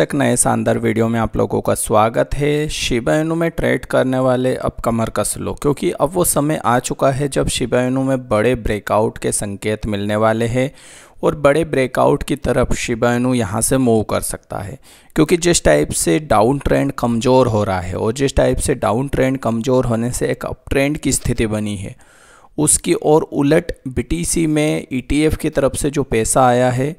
एक नए शानदार वीडियो में आप लोगों का स्वागत है शिबायनु में ट्रेड करने वाले अब कमर कस लो क्योंकि अब वो समय आ चुका है जब शिबायनु में बड़े ब्रेकआउट के संकेत मिलने वाले हैं और बड़े ब्रेकआउट की तरफ शिबायनु यहां यहाँ से मूव कर सकता है क्योंकि जिस टाइप से डाउन ट्रेंड कमज़ोर हो रहा है और जिस टाइप से डाउन ट्रेंड कमज़ोर होने से एक अप ट्रेंड की स्थिति बनी है उसकी और उलट बी में ई e की तरफ से जो पैसा आया है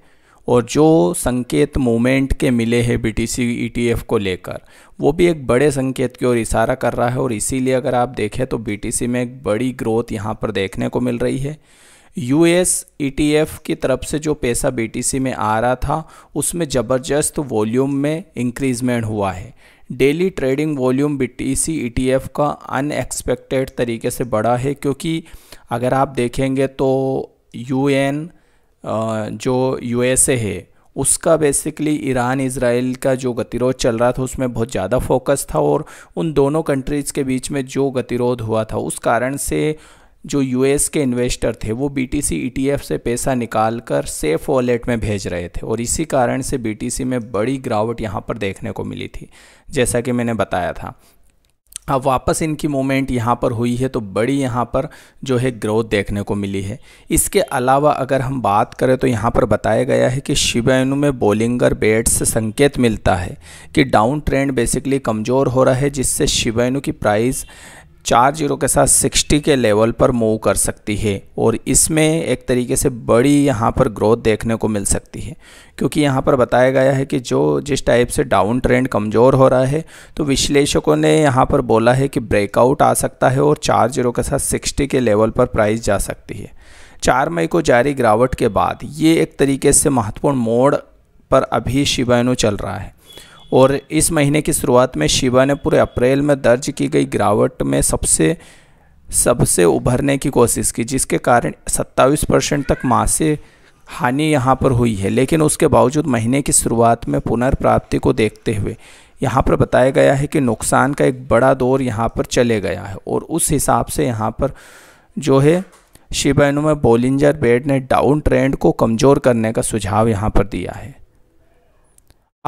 और जो संकेत मोमेंट के मिले हैं बीटीसी ईटीएफ e को लेकर वो भी एक बड़े संकेत की ओर इशारा कर रहा है और इसीलिए अगर आप देखें तो बीटीसी में एक बड़ी ग्रोथ यहाँ पर देखने को मिल रही है यूएस ईटीएफ e की तरफ से जो पैसा बीटीसी में आ रहा था उसमें ज़बरदस्त वॉल्यूम में इंक्रीजमेंट हुआ है daily trading volume BTC ETF का अनएक्सपेक्टेड तरीके से बढ़ा है क्योंकि अगर आप देखेंगे तो यूएन जो यूएसए है उसका बेसिकली ईरान इसराइल का जो गतिरोध चल रहा था उसमें बहुत ज़्यादा फोकस था और उन दोनों कंट्रीज़ के बीच में जो गतिरोध हुआ था उस कारण से जो यूएस के इन्वेस्टर थे वो बीटीसी ईटीएफ e से पैसा निकाल कर सेफ वॉलेट में भेज रहे थे और इसी कारण से बीटीसी में बड़ी गिरावट यहाँ पर देखने को मिली थी जैसा कि मैंने बताया था अब हाँ, वापस इनकी मूवमेंट यहाँ पर हुई है तो बड़ी यहाँ पर जो है ग्रोथ देखने को मिली है इसके अलावा अगर हम बात करें तो यहाँ पर बताया गया है कि शिवायनु में बोलिंगर बेट से संकेत मिलता है कि डाउन ट्रेंड बेसिकली कमज़ोर हो रहा है जिससे शिवायनु की प्राइस चार जीरो के साथ सिक्सटी के लेवल पर मूव कर सकती है और इसमें एक तरीके से बड़ी यहाँ पर ग्रोथ देखने को मिल सकती है क्योंकि यहाँ पर बताया गया है कि जो जिस टाइप से डाउन ट्रेंड कमज़ोर हो रहा है तो विश्लेषकों ने यहाँ पर बोला है कि ब्रेकआउट आ सकता है और चार जीरो के साथ सिक्सटी के लेवल पर प्राइस जा सकती है चार मई को जारी गिरावट के बाद ये एक तरीके से महत्वपूर्ण मोड़ पर अभी शिवायनु चल रहा है और इस महीने की शुरुआत में शिवा ने पूरे अप्रैल में दर्ज की गई गिरावट में सबसे सबसे उभरने की कोशिश की जिसके कारण 27 परसेंट तक मासे हानि यहाँ पर हुई है लेकिन उसके बावजूद महीने की शुरुआत में पुनर्प्राप्ति को देखते हुए यहाँ पर बताया गया है कि नुकसान का एक बड़ा दौर यहाँ पर चले गया है और उस हिसाब से यहाँ पर जो है शिवानु में बोलिंजर बेड ने डाउन ट्रेंड को कमज़ोर करने का सुझाव यहाँ पर दिया है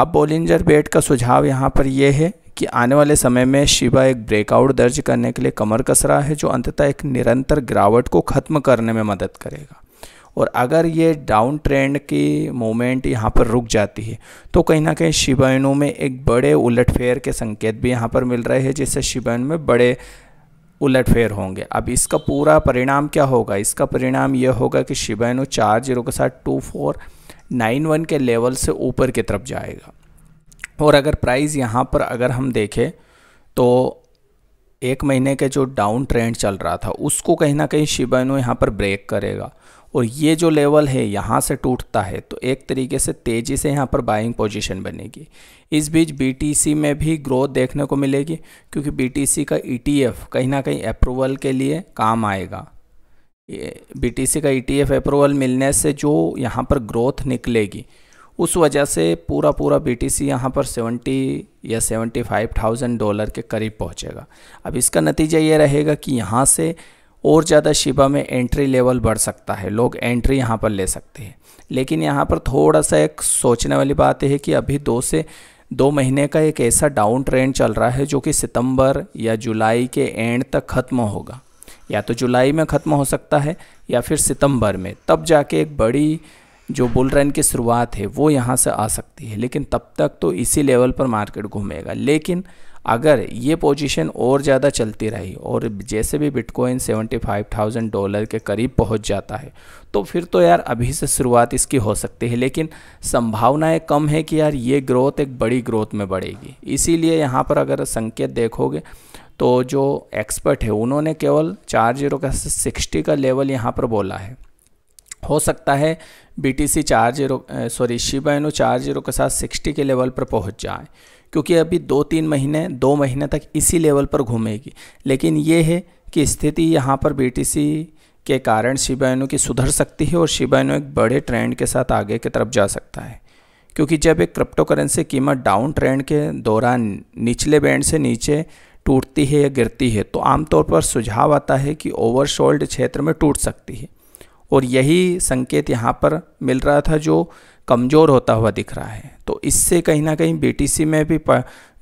अब बोलिंजर बेट का सुझाव यहाँ पर यह है कि आने वाले समय में शिवा एक ब्रेकआउट दर्ज करने के लिए कमर कस रहा है जो अंततः एक निरंतर गिरावट को ख़त्म करने में मदद करेगा और अगर ये डाउन ट्रेंड की मूवमेंट यहाँ पर रुक जाती है तो कहीं ना कहीं शिवाइनों में एक बड़े उलटफेर के संकेत भी यहाँ पर मिल रहे हैं जिससे शिवाइन में बड़े उलटफेर होंगे अब इसका पूरा परिणाम क्या होगा इसका परिणाम यह होगा कि शिवाइनो चार जीरो के साथ टू फोर नाइन वन के लेवल से ऊपर की तरफ जाएगा और अगर प्राइस यहाँ पर अगर हम देखें तो एक महीने के जो डाउन ट्रेंड चल रहा था उसको कहीं ना कहीं शिबाइनो यहाँ पर ब्रेक करेगा और ये जो लेवल है यहाँ से टूटता है तो एक तरीके से तेज़ी से यहाँ पर बाइंग पोजीशन बनेगी इस बीच बीटीसी में भी ग्रोथ देखने को मिलेगी क्योंकि बीटीसी का ईटीएफ e कहीं ना कहीं अप्रूवल के लिए काम आएगा बीटीसी का ईटीएफ e अप्रूवल मिलने से जो यहाँ पर ग्रोथ निकलेगी उस वजह से पूरा पूरा बीटीसी यहाँ पर 70 या 75,000 डॉलर के करीब पहुँचेगा अब इसका नतीजा ये रहेगा कि यहाँ से और ज़्यादा शिबा में एंट्री लेवल बढ़ सकता है लोग एंट्री यहाँ पर ले सकते हैं लेकिन यहाँ पर थोड़ा सा एक सोचने वाली बात है कि अभी दो से दो महीने का एक ऐसा डाउन ट्रेंड चल रहा है जो कि सितंबर या जुलाई के एंड तक ख़त्म होगा या तो जुलाई में ख़त्म हो सकता है या फिर सितंबर में तब जाके एक बड़ी जो बुल रन की शुरुआत है वो यहाँ से आ सकती है लेकिन तब तक तो इसी लेवल पर मार्केट घूमेगा लेकिन अगर ये पोजीशन और ज़्यादा चलती रही और जैसे भी बिटकॉइन 75,000 डॉलर के करीब पहुंच जाता है तो फिर तो यार अभी से शुरुआत इसकी हो सकती है लेकिन संभावनाएं कम है कि यार ये ग्रोथ एक बड़ी ग्रोथ में बढ़ेगी इसीलिए यहाँ पर अगर संकेत देखोगे तो जो एक्सपर्ट है उन्होंने केवल चार जीरो का सिक्सटी का लेवल यहाँ पर बोला है हो सकता है बी टी सी चार जीरो सॉरी शिबा इनो चार जीरो के साथ सिक्सटी के लेवल पर पहुँच जाए क्योंकि अभी दो तीन महीने दो महीने तक इसी लेवल पर घूमेगी लेकिन ये है कि स्थिति यहाँ पर बी टी सी के कारण शिबाइनो की सुधर सकती है और शिबाइनो एक बड़े ट्रेंड के साथ आगे की तरफ जा सकता है क्योंकि जब एक क्रिप्टो करेंसी कीमत डाउन ट्रेंड के दौरान निचले बैंड से नीचे टूटती है या गिरती है तो आमतौर पर सुझाव आता है कि ओवरसोल्ड क्षेत्र में टूट सकती है और यही संकेत यहाँ पर मिल रहा था जो कमज़ोर होता हुआ दिख रहा है तो इससे कहीं ना कहीं बीटीसी में भी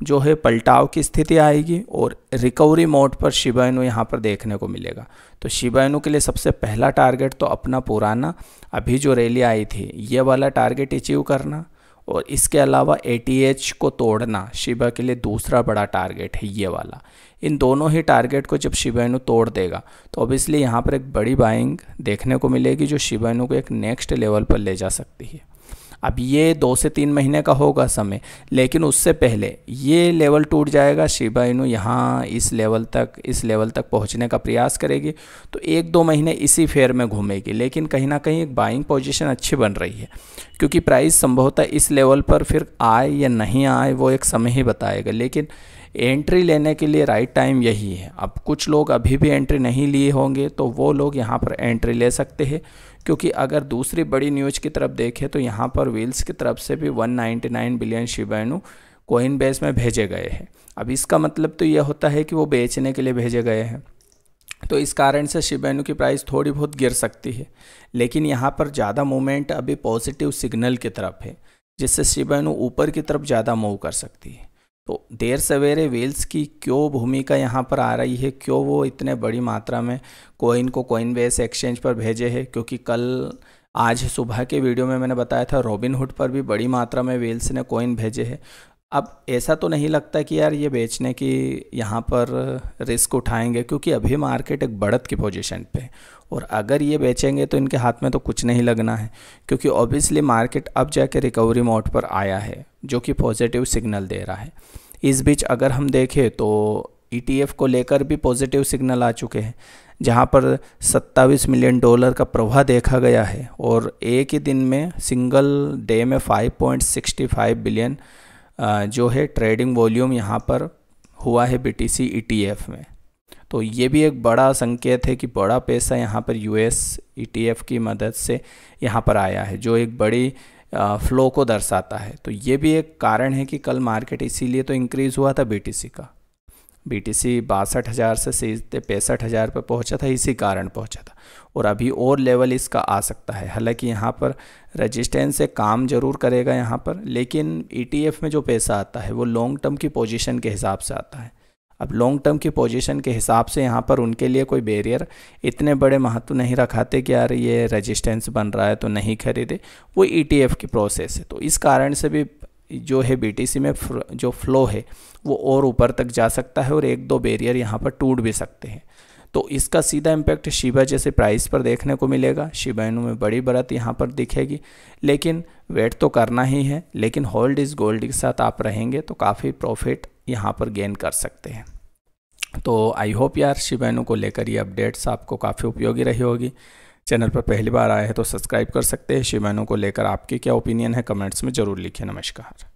जो है पलटाव की स्थिति आएगी और रिकवरी मोड पर शिवायनु यहाँ पर देखने को मिलेगा तो शिवायनु के लिए सबसे पहला टारगेट तो अपना पुराना अभी जो रैली आई थी ये वाला टारगेट अचीव करना और इसके अलावा ए को तोड़ना शिबा के लिए दूसरा बड़ा टारगेट है ये वाला इन दोनों ही टारगेट को जब शिबाइनु तोड़ देगा तो ऑब्वियसली यहाँ पर एक बड़ी बाइंग देखने को मिलेगी जो शिबाइनु को एक नेक्स्ट लेवल पर ले जा सकती है अब ये दो से तीन महीने का होगा समय लेकिन उससे पहले ये लेवल टूट जाएगा शिबा इनू यहाँ इस लेवल तक इस लेवल तक पहुँचने का प्रयास करेगी तो एक दो महीने इसी फेयर में घूमेगी लेकिन कहीं ना कहीं एक बाइंग पोजिशन अच्छी बन रही है क्योंकि प्राइस संभवतः इस लेवल पर फिर आए या नहीं आए वो एक समय ही बताएगा लेकिन एंट्री लेने के लिए राइट टाइम यही है अब कुछ लोग अभी भी एंट्री नहीं लिए होंगे तो वो लोग यहाँ पर एंट्री ले सकते हैं क्योंकि अगर दूसरी बड़ी न्यूज़ की तरफ देखें तो यहाँ पर व्हील्स की तरफ से भी 199 बिलियन शिबाइनू कोइन बेस में भेजे गए हैं अब इसका मतलब तो यह होता है कि वो बेचने के लिए भेजे गए हैं तो इस कारण से शिबेनु की प्राइस थोड़ी बहुत गिर सकती है लेकिन यहाँ पर ज़्यादा मूवमेंट अभी पॉजिटिव सिग्नल की तरफ है जिससे शिबेनु ऊपर की तरफ ज़्यादा मूव कर सकती है तो देर सवेरे वेल्स की क्यों भूमिका यहाँ पर आ रही है क्यों वो इतने बड़ी मात्रा में कोइन को कोइन बेस एक्सचेंज पर भेजे है क्योंकि कल आज सुबह के वीडियो में मैंने बताया था रॉबिनहुड पर भी बड़ी मात्रा में वेल्स ने कोइन भेजे है अब ऐसा तो नहीं लगता कि यार ये बेचने की यहाँ पर रिस्क उठाएंगे क्योंकि अभी मार्केट एक बढ़त की पोजीशन पे और अगर ये बेचेंगे तो इनके हाथ में तो कुछ नहीं लगना है क्योंकि ऑब्वियसली मार्केट अब जाके रिकवरी मोड पर आया है जो कि पॉजिटिव सिग्नल दे रहा है इस बीच अगर हम देखें तो ई e को लेकर भी पॉजिटिव सिग्नल आ चुके हैं जहाँ पर 27 मिलियन डॉलर का प्रवाह देखा गया है और एक ही दिन में सिंगल डे में 5.65 बिलियन जो है ट्रेडिंग वॉल्यूम यहाँ पर हुआ है बी टी e में तो ये भी एक बड़ा संकेत है कि बड़ा पैसा यहाँ पर यूएस ईटीएफ e की मदद से यहाँ पर आया है जो एक बड़ी फ्लो को दर्शाता है तो ये भी एक कारण है कि कल मार्केट इसीलिए तो इंक्रीज़ हुआ था बीटीसी का बीटीसी बासठ हज़ार से सीधे पैंसठ हज़ार पर पहुँचा था इसी कारण पहुँचा था और अभी और लेवल इसका आ सकता है हालांकि यहाँ पर रेजिस्टेंस से काम जरूर करेगा यहाँ पर लेकिन ईटीएफ e में जो पैसा आता है वो लॉन्ग टर्म की पोजीशन के हिसाब से आता है अब लॉन्ग टर्म की पोजीशन के हिसाब से यहाँ पर उनके लिए कोई बैरियर इतने बड़े महत्व नहीं रखाते कि यार ये रेजिस्टेंस बन रहा है तो नहीं खरीदे वो ई e की प्रोसेस है तो इस कारण से भी जो है बी में जो फ्लो है वो और ऊपर तक जा सकता है और एक दो बैरियर यहाँ पर टूट भी सकते हैं तो इसका सीधा इम्पैक्ट शिबा जैसे प्राइस पर देखने को मिलेगा शिबा इनू में बड़ी बढ़त यहाँ पर दिखेगी लेकिन वेट तो करना ही है लेकिन होल्ड इस गोल्ड के साथ आप रहेंगे तो काफ़ी प्रॉफिट यहाँ पर गेन कर सकते हैं तो आई होप यार शिवेनु को लेकर ये अपडेट्स आपको काफ़ी उपयोगी रही होगी चैनल पर पहली बार आए हैं तो सब्सक्राइब कर सकते हैं शिवेनु को लेकर आपके क्या ओपिनियन है कमेंट्स में ज़रूर लिखें नमस्कार